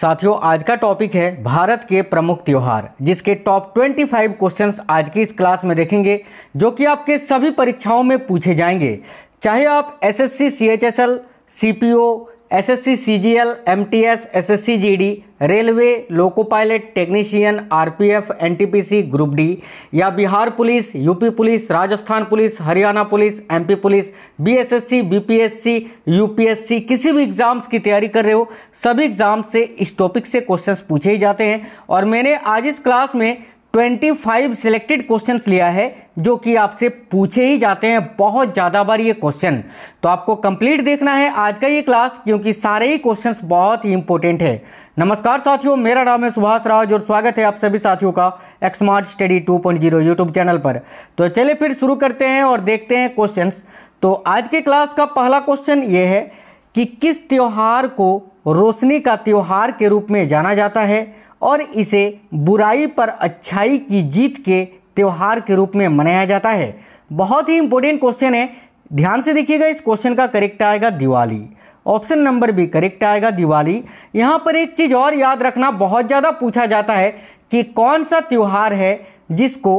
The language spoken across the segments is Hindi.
साथियों आज का टॉपिक है भारत के प्रमुख त्यौहार जिसके टॉप 25 क्वेश्चन आज की इस क्लास में देखेंगे जो कि आपके सभी परीक्षाओं में पूछे जाएंगे चाहे आप SSC, CHSL, CPO SSC CGL MTS SSC GD railway loco pilot technician RPF NTPC group D या Bihar police UP police Rajasthan police Haryana police MP police BSSC BPSC UPSC किसी भी एग्ज़ाम्स की तैयारी कर रहे हो सभी एग्ज़ाम से इस टॉपिक से क्वेश्चंस पूछे ही जाते हैं और मैंने आज इस क्लास में ट्वेंटी फाइव सिलेक्टेड क्वेश्चन लिया है जो कि आपसे पूछे ही जाते हैं बहुत ज़्यादा बार ये क्वेश्चन तो आपको कंप्लीट देखना है आज का ये क्लास क्योंकि सारे ही क्वेश्चंस बहुत ही इंपॉर्टेंट है नमस्कार साथियों मेरा नाम है सुभाष राज और स्वागत है आप सभी साथियों का xmart study two YouTube channel पर तो चले फिर शुरू करते हैं और देखते हैं क्वेश्चन तो आज के क्लास का पहला क्वेश्चन ये है कि किस त्यौहार को रोशनी का त्यौहार के रूप में जाना जाता है और इसे बुराई पर अच्छाई की जीत के त्यौहार के रूप में मनाया जाता है बहुत ही इंपॉर्टेंट क्वेश्चन है ध्यान से देखिएगा इस क्वेश्चन का करेक्ट आएगा Diwali option number B correct आएगा दिवाली यहाँ पर एक चीज़ और याद रखना बहुत ज़्यादा पूछा जाता है कि कौन सा त्यौहार है जिसको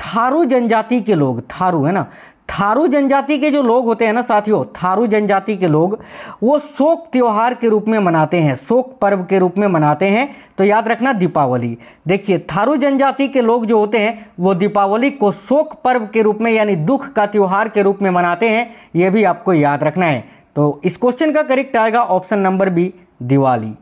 थारू जनजाति के लोग थारू है ना थारू जनजाति के जो लोग होते हैं ना साथियों थारू जनजाति के लोग वो शोक त्यौहार के रूप में मनाते हैं शोक पर्व के रूप में मनाते हैं तो याद रखना दीपावली देखिए थारू जनजाति के लोग जो होते हैं वो दीपावली को शोक पर्व के रूप में यानी दुख का त्यौहार के रूप में मनाते हैं ये भी आपको याद रखना है तो इस क्वेश्चन का करेक्ट आएगा ऑप्शन नंबर बी दिवाली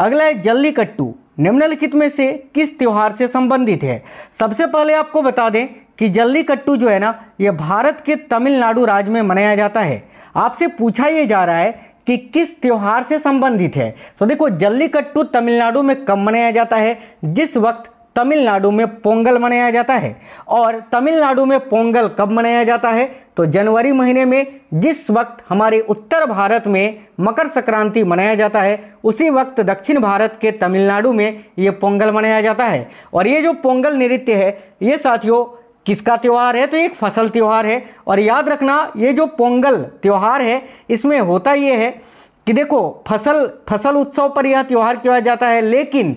अगला है जल्लीकट्टू निम्नलिखित में से किस त्यौहार से संबंधित है सबसे पहले आपको बता दें कि जल्लीकट्टू जो है ना ये भारत के तमिलनाडु राज्य में मनाया जाता है आपसे पूछा ये जा रहा है कि किस त्यौहार से संबंधित है तो देखो जल्लीकट्टू तमिलनाडु में कब मनाया जाता है जिस वक्त तमिलनाडु में पोंगल मनाया जाता है और तमिलनाडु में पोंगल कब मनाया जाता है तो जनवरी महीने में जिस वक्त हमारे उत्तर भारत में मकर संक्रांति मनाया जाता है उसी वक्त दक्षिण भारत के तमिलनाडु में ये पोंगल मनाया जाता है और ये जो पोंगल नृत्य है ये साथियों किसका त्यौहार है तो एक फसल त्यौहार है और याद रखना ये जो पोंगल त्यौहार है इसमें होता ये है कि देखो फसल फसल उत्सव पर यह त्यौहार किया जाता है लेकिन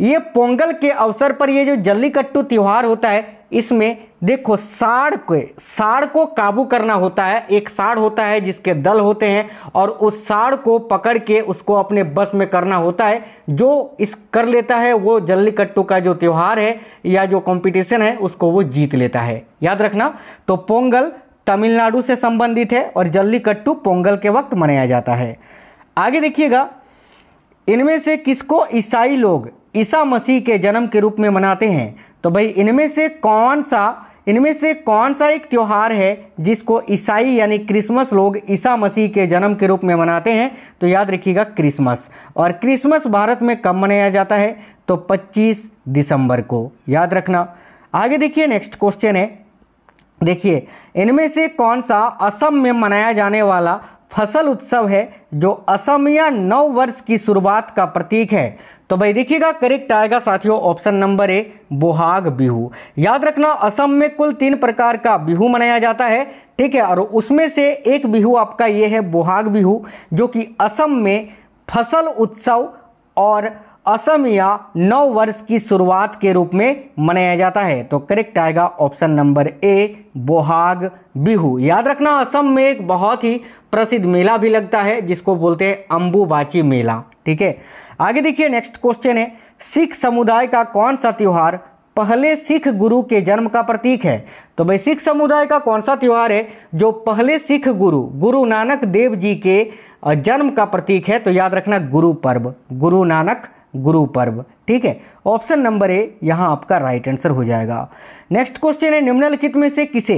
ये पोंगल के अवसर पर ये जो जल्लीकट्टू त्यौहार होता है इसमें देखो साढ़ को साढ़ को काबू करना होता है एक साढ़ होता है जिसके दल होते हैं और उस साढ़ को पकड़ के उसको अपने बस में करना होता है जो इस कर लेता है वो जल्लीकट्टू का जो त्यौहार है या जो कंपटीशन है उसको वो जीत लेता है याद रखना तो पोंगल तमिलनाडु से संबंधित है और जल्लीकट्टू पोंगल के वक्त मनाया जाता है आगे देखिएगा इनमें से किसको ईसाई लोग ईसा मसीह के जन्म के रूप में मनाते हैं तो भाई इनमें से कौन सा इनमें से कौन सा एक त्यौहार है जिसको ईसाई यानी क्रिसमस लोग ईसा मसीह के जन्म के रूप में मनाते हैं तो याद रखिएगा क्रिसमस और क्रिसमस भारत में कब मनाया जाता है तो 25 दिसंबर को याद रखना आगे देखिए नेक्स्ट क्वेश्चन है देखिए इनमें से कौन सा असम में मनाया जाने वाला फसल उत्सव है जो असमिया नव वर्ष की शुरुआत का प्रतीक है तो भाई देखिएगा करेक्ट आएगा साथियों option number A Bohag Bihu याद रखना असम में कुल तीन प्रकार का बिहू मनाया जाता है ठीक है और उसमें से एक बिहू आपका ये है बोहाग बिहू जो कि असम में फसल उत्सव और असम या नौ वर्ष की शुरुआत के रूप में मनाया जाता है तो करेक्ट आएगा option number A Bohag Bihu याद रखना असम में एक बहुत ही प्रसिद्ध मेला भी लगता है जिसको बोलते हैं अम्बुबाची मेला ठीक है आगे देखिए नेक्स्ट क्वेश्चन है सिख समुदाय का कौन सा त्यौहार पहले सिख गुरु के जन्म का प्रतीक है तो भाई सिख समुदाय का कौन सा त्यौहार है जो पहले सिख गुरु गुरु नानक देव जी के जन्म का प्रतीक है तो याद रखना गुरु पर्व गुरु नानक गुरु पर्व ठीक है ऑप्शन नंबर ए यहाँ आपका राइट आंसर हो जाएगा नेक्स्ट क्वेश्चन है निम्नलिखित में से किसे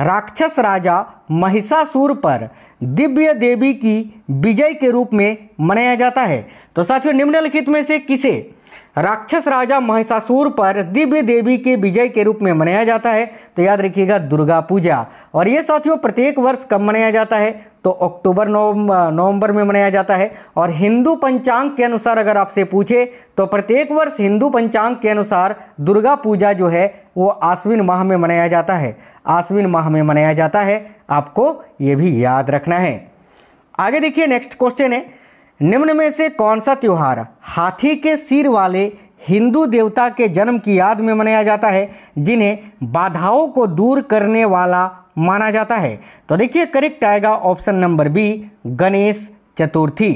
राक्षस राजा महिषासुर पर दिव्य देवी की विजय के रूप में मनाया जाता है तो साथियों निम्नलिखित में से किसे राक्षस राजा महिषासुर पर दिव्य देवी के विजय के रूप में मनाया जाता है तो याद रखिएगा दुर्गा पूजा और ये साथियों प्रत्येक वर्ष कब मनाया जाता है तो अक्टूबर नवंबर में मनाया जाता है और हिंदू पंचांग के अनुसार अगर आपसे पूछे तो प्रत्येक वर्ष हिंदू पंचांग के अनुसार दुर्गा पूजा जो है वो आश्विन माह में मनाया जाता है आश्विन माह में मनाया जाता है आपको ये भी याद रखना है आगे देखिए नेक्स्ट क्वेश्चन है निम्न में से कौन सा त्यौहार हाथी के सिर वाले हिंदू देवता के जन्म की याद में मनाया जाता है जिन्हें बाधाओं को दूर करने वाला माना जाता है तो देखिए करेक्ट आएगा option number B Ganesh Chaturthi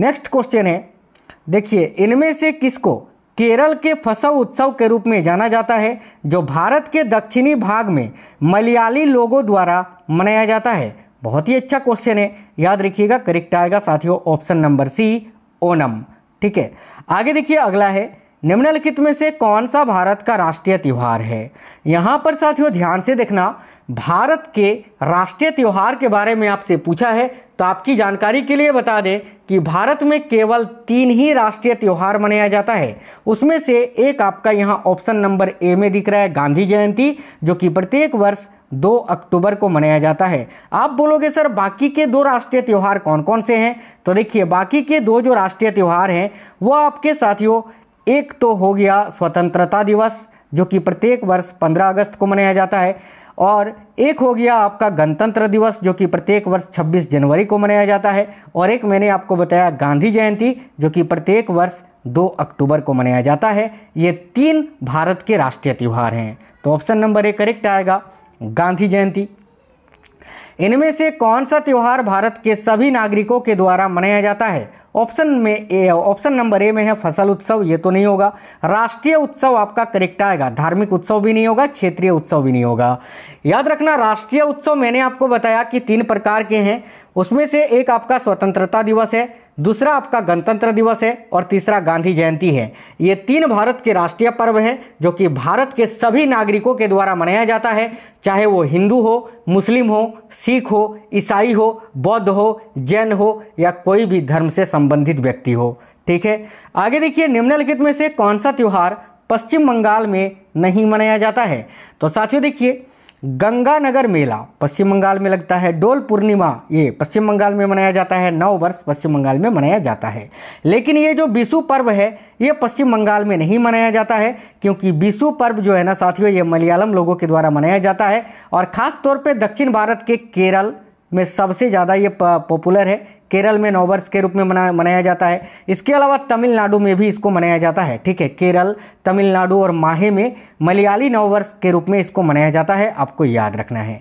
next question है देखिए इनमें से किसको केरल के फसव उत्सव के रूप में जाना जाता है जो भारत के दक्षिणी भाग में मलयाली लोगों द्वारा मनाया जाता है बहुत ही अच्छा क्वेश्चन है याद रखिएगा करेक्ट आएगा साथियों ऑप्शन नंबर सी ओनम ठीक है आगे देखिए अगला है निम्नलिखित में से कौन सा भारत का राष्ट्रीय त्यौहार है यहाँ पर साथियों ध्यान से देखना भारत के राष्ट्रीय त्यौहार के बारे में आपसे पूछा है तो आपकी जानकारी के लिए बता दें कि भारत में केवल तीन ही राष्ट्रीय त्यौहार मनाया जाता है उसमें से एक आपका यहाँ ऑप्शन नंबर ए में दिख रहा है गांधी जयंती जो कि प्रत्येक वर्ष दो अक्टूबर को मनाया जाता है आप बोलोगे सर बाकी के दो राष्ट्रीय त्यौहार कौन कौन से हैं तो देखिए बाकी के दो जो राष्ट्रीय त्यौहार हैं वो आपके साथियों एक तो हो गया स्वतंत्रता दिवस जो कि प्रत्येक वर्ष 15 अगस्त को मनाया जाता है और एक हो गया आपका गणतंत्र दिवस जो कि प्रत्येक वर्ष 26 जनवरी को मनाया जाता है और एक मैंने आपको बताया गांधी जयंती जो कि प्रत्येक वर्ष 2 अक्टूबर को मनाया जाता है ये तीन भारत के राष्ट्रीय त्यौहार हैं तो ऑप्शन नंबर ए करेक्ट आएगा गांधी जयंती इनमें से कौन सा त्यौहार भारत के सभी नागरिकों के द्वारा मनाया जाता है ऑप्शन में ए ऑप्शन नंबर ए में है फसल उत्सव ये तो नहीं होगा राष्ट्रीय उत्सव आपका करेक्ट आएगा धार्मिक उत्सव भी नहीं होगा क्षेत्रीय उत्सव भी नहीं होगा याद रखना राष्ट्रीय उत्सव मैंने आपको बताया कि तीन प्रकार के हैं उसमें से एक आपका स्वतंत्रता दिवस है दूसरा आपका गणतंत्र दिवस है और तीसरा गांधी जयंती है ये तीन भारत के राष्ट्रीय पर्व है जो कि भारत के सभी नागरिकों के द्वारा मनाया जाता है चाहे वो हिंदू हो मुस्लिम हो सिख हो ईसाई हो बौद्ध हो जैन हो या कोई भी धर्म से संबंधित व्यक्ति हो ठीक है आगे देखिए निम्नलिखित में से कौन सा त्यौहार पश्चिम बंगाल में नहीं मनाया जाता है तो साथियों देखिए गंगानगर मेला पश्चिम बंगाल में लगता है डोल पूर्णिमा ये पश्चिम बंगाल में मनाया जाता है नौ वर्ष पश्चिम बंगाल में मनाया जाता है लेकिन ये जो विशु पर्व है ये पश्चिम बंगाल में नहीं मनाया जाता है क्योंकि विशु पर्व जो है ना साथियों ये मलयालम लोगों के द्वारा मनाया जाता है और ख़ास तौर पर दक्षिण भारत के केरल में सबसे ज़्यादा ये पॉपुलर है केरल में नववर्ष के रूप में मना मनाया जाता है इसके अलावा तमिलनाडु में भी इसको मनाया जाता है ठीक है केरल तमिलनाडु और माहे में मलयाली नववर्ष के रूप में इसको मनाया जाता है आपको याद रखना है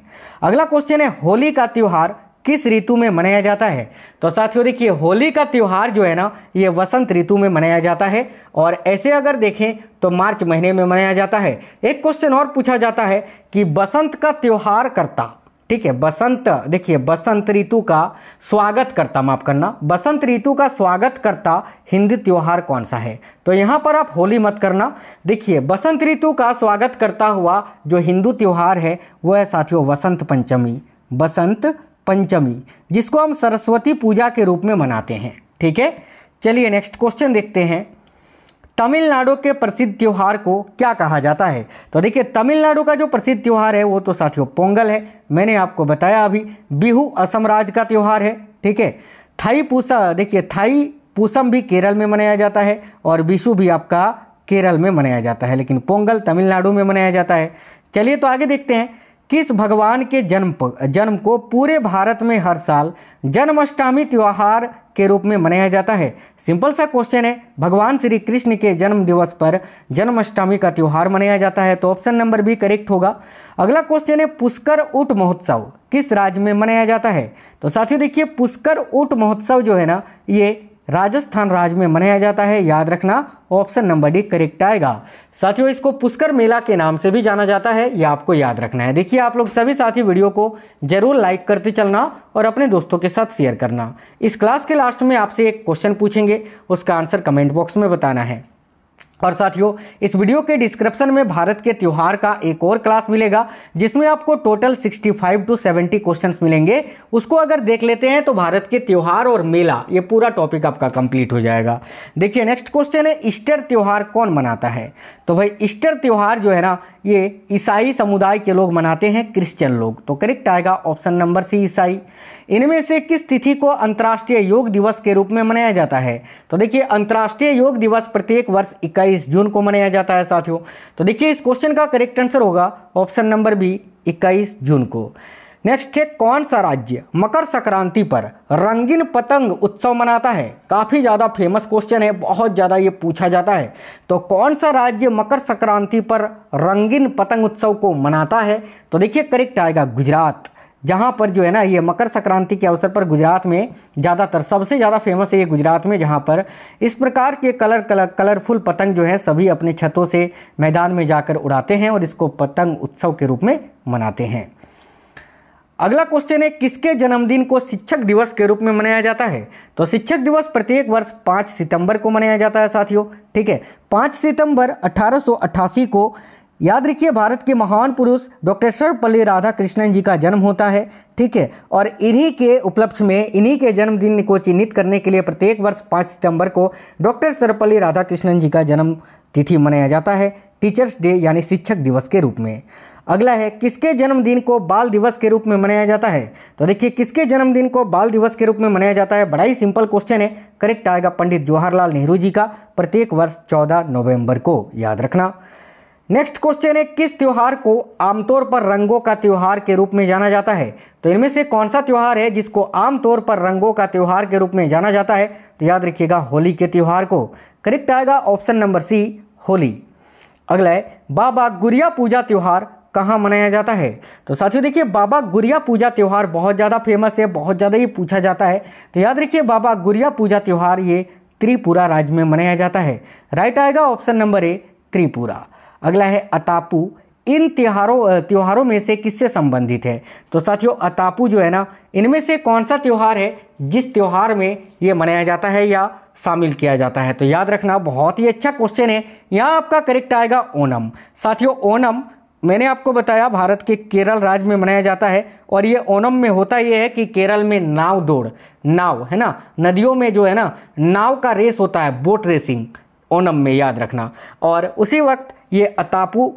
अगला क्वेश्चन है होली का त्यौहार किस ऋतु में मनाया जाता है तो साथियों देखिए होली का त्यौहार जो है ना ये वसंत ऋतु में मनाया जाता है और ऐसे अगर देखें तो मार्च महीने में मनाया जाता है एक क्वेश्चन और पूछा जाता है कि बसंत का त्यौहार करता ठीक है बसंत देखिए बसंत ऋतु का स्वागत करता माफ करना बसंत ऋतु का स्वागत करता हिंदी त्यौहार कौन सा है तो यहाँ पर आप होली मत करना देखिए बसंत ऋतु का स्वागत करता हुआ जो हिंदू त्यौहार है वह है साथियों वसंत पंचमी बसंत पंचमी जिसको हम सरस्वती पूजा के रूप में मनाते हैं ठीक है चलिए नेक्स्ट क्वेश्चन देखते हैं तमिलनाडु के प्रसिद्ध त्यौहार को क्या कहा जाता है तो देखिए तमिलनाडु का जो प्रसिद्ध त्यौहार है वो तो साथियों पोंगल है मैंने आपको बताया अभी बिहू असम राज्य का त्यौहार है ठीक है थाई पूसा देखिए थाई पूसम भी केरल में मनाया जाता है और विशु भी आपका केरल में मनाया जाता है लेकिन पोंगल तमिलनाडु में मनाया जाता है चलिए तो आगे देखते हैं किस भगवान के जन्म जन्म को पूरे भारत में हर साल जन्माष्टमी त्यौहार के रूप में मनाया जाता है सिंपल सा क्वेश्चन है भगवान श्री कृष्ण के जन्म दिवस पर जन्माष्टमी का त्यौहार मनाया जाता है तो ऑप्शन नंबर बी करेक्ट होगा अगला क्वेश्चन है पुष्कर ऊट महोत्सव किस राज्य में मनाया जाता है तो साथियों देखिए पुष्कर ऊट महोत्सव जो है ना ये राजस्थान राज्य में मनाया जाता है याद रखना ऑप्शन नंबर डी करेक्ट आएगा साथियों इसको पुष्कर मेला के नाम से भी जाना जाता है ये आपको याद रखना है देखिए आप लोग सभी साथी वीडियो को जरूर लाइक करते चलना और अपने दोस्तों के साथ शेयर करना इस क्लास के लास्ट में आपसे एक क्वेश्चन पूछेंगे उसका आंसर कमेंट बॉक्स में बताना है और साथियों इस वीडियो के डिस्क्रिप्शन में भारत के त्यौहार का एक और क्लास मिलेगा जिसमें आपको टोटल 65 टू 70 क्वेश्चंस मिलेंगे उसको अगर देख लेते हैं तो भारत के त्यौहार और मेला ये पूरा टॉपिक आपका कंप्लीट हो जाएगा देखिए नेक्स्ट क्वेश्चन है ईस्टर त्यौहार कौन मनाता है तो भाई ईस्टर त्यौहार जो है ना ये ईसाई समुदाय के लोग मनाते हैं क्रिश्चियन लोग तो करेक्ट आएगा ऑप्शन नंबर सी ईसाई इनमें से किस तिथि को अंतर्राष्ट्रीय योग दिवस के रूप में मनाया जाता है तो देखिए अंतर्राष्ट्रीय योग दिवस प्रत्येक वर्ष 21 जून को मनाया जाता है साथियों तो देखिए इस क्वेश्चन का करेक्ट आंसर होगा ऑप्शन नंबर बी 21 जून को नेक्स्ट है कौन सा राज्य मकर संक्रांति पर रंगीन पतंग उत्सव मनाता है काफ़ी ज़्यादा फेमस क्वेश्चन है बहुत ज़्यादा ये पूछा जाता है तो कौन सा राज्य मकर संक्रांति पर रंगीन पतंग उत्सव को मनाता है तो देखिए करेक्ट आएगा गुजरात जहाँ पर जो है ना ये मकर संक्रांति के अवसर पर गुजरात में ज़्यादातर सबसे ज़्यादा फेमस है ये गुजरात में जहाँ पर इस प्रकार के कलर कलर कलरफुल पतंग जो है सभी अपने छतों से मैदान में जाकर उड़ाते हैं और इसको पतंग उत्सव के रूप में मनाते हैं अगला क्वेश्चन है किसके जन्मदिन को शिक्षक दिवस के रूप में मनाया जाता है तो शिक्षक दिवस प्रत्येक वर्ष 5 सितंबर को मनाया जाता है साथियों ठीक है 5 सितंबर अठारह को याद रखिए भारत के महान पुरुष डॉक्टर सर्वपल्ली राधाकृष्णन जी का जन्म होता है ठीक है और इन्हीं के उपलक्ष्य में इन्हीं के जन्मदिन को चिन्हित करने के लिए प्रत्येक वर्ष पाँच सितंबर को डॉक्टर सर्वपल्ली राधाकृष्णन जी का जन्म तिथि मनाया जाता है टीचर्स डे यानी शिक्षक दिवस के रूप में अगला है किसके जन्मदिन को बाल दिवस के रूप में मनाया जाता है तो देखिए किसके जन्मदिन को बाल दिवस के रूप में मनाया जाता है बड़ा ही सिंपल क्वेश्चन है करेक्ट आएगा पंडित जवाहरलाल नेहरू जी का प्रत्येक वर्ष 14 नवंबर को याद रखना नेक्स्ट क्वेश्चन है किस त्यौहार को आमतौर पर रंगों का त्यौहार के रूप में जाना जाता है तो इनमें से कौन सा त्यौहार है जिसको आमतौर पर रंगों का त्यौहार के रूप में जाना जाता है तो याद रखिएगा होली के त्यौहार को करेक्ट आएगा ऑप्शन नंबर सी होली अगला है बाबा गुड़िया पूजा त्यौहार कहाँ मनाया जाता है तो साथियों देखिए बाबा गुड़िया पूजा त्यौहार बहुत ज़्यादा फेमस है बहुत ज़्यादा ही पूछा जाता है तो याद रखिए बाबा गुड़िया पूजा त्यौहार ये त्रिपुरा राज्य में मनाया जाता है राइट आएगा ऑप्शन नंबर ए त्रिपुरा अगला है अतापू इन त्योहारों त्योहारों में से किससे संबंधित है तो साथियों अतापू जो है ना इनमें से कौन सा त्यौहार है जिस त्यौहार में ये मनाया जाता है या शामिल किया जाता है तो याद रखना बहुत ही अच्छा क्वेश्चन है यहाँ आपका करेक्ट आएगा ओनम साथियों ओनम मैंने आपको बताया भारत के केरल राज्य में मनाया जाता है और ये ओनम में होता यह है कि केरल में नाव दौड़ नाव है ना नदियों में जो है ना नाव का रेस होता है बोट रेसिंग ओनम में याद रखना और उसी वक्त ये अतापू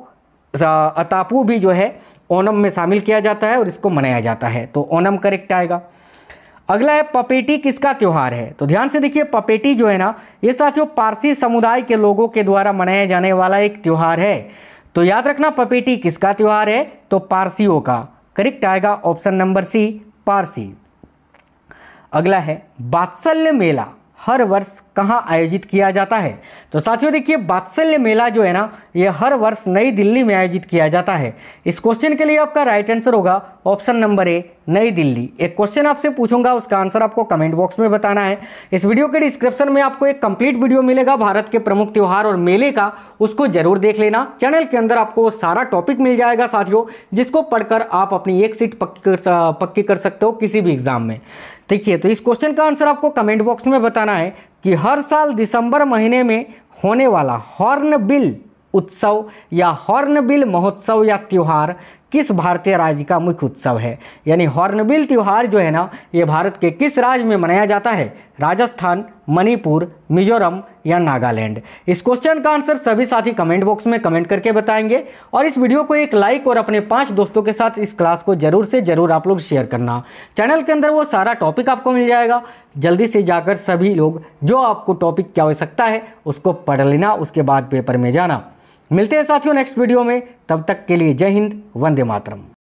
अतापू भी जो है ओनम में शामिल किया जाता है और इसको मनाया जाता है तो ओनम करेक्ट आएगा अगला है पपेटी किसका त्यौहार है तो ध्यान से देखिए पपेटी जो है ना ये साथियों पारसी समुदाय के लोगों के द्वारा मनाया जाने वाला एक त्यौहार है तो याद रखना पपेटी किसका त्यौहार है तो पारसियों का करेक्ट आएगा ऑप्शन नंबर सी पारसी अगला है बात्सल्य मेला हर वर्ष कहाँ आयोजित किया जाता है तो साथियों देखिए बात्सल्य मेला जो है ना ये हर वर्ष नई दिल्ली में आयोजित किया जाता है इस क्वेश्चन के लिए आपका राइट आंसर होगा option number A New Delhi एक क्वेश्चन आपसे पूछूंगा उसका आंसर आपको कमेंट बॉक्स में बताना है इस वीडियो के डिस्क्रिप्शन में आपको एक कंप्लीट वीडियो मिलेगा भारत के प्रमुख त्यौहार और मेले का उसको जरूर देख लेना चैनल के अंदर आपको सारा टॉपिक मिल जाएगा साथियों जिसको पढ़कर आप अपनी एक सीट पक्की कर पक्की कर सकते हो किसी भी एग्जाम में देखिए तो इस क्वेश्चन का आंसर आपको कमेंट बॉक्स में बताना है कि हर साल दिसंबर महीने में होने वाला हॉर्नबिल उत्सव या हॉर्नबिल महोत्सव या त्यौहार किस भारतीय राज्य का मुख्य उत्सव है यानी हॉर्नबिल त्यौहार जो है ना ये भारत के किस राज्य में मनाया जाता है राजस्थान मणिपुर मिजोरम या नागालैंड इस क्वेश्चन का आंसर सभी साथी कमेंट बॉक्स में कमेंट करके बताएंगे और इस वीडियो को एक लाइक और अपने पांच दोस्तों के साथ इस क्लास को जरूर से जरूर आप लोग शेयर करना चैनल के अंदर वो सारा टॉपिक आपको मिल जाएगा जल्दी से जाकर सभी लोग जो आपको टॉपिक क्या हो सकता है उसको पढ़ लेना उसके बाद पेपर में जाना मिलते हैं साथियों नेक्स्ट वीडियो में तब तक के लिए जय हिंद वंदे मातरम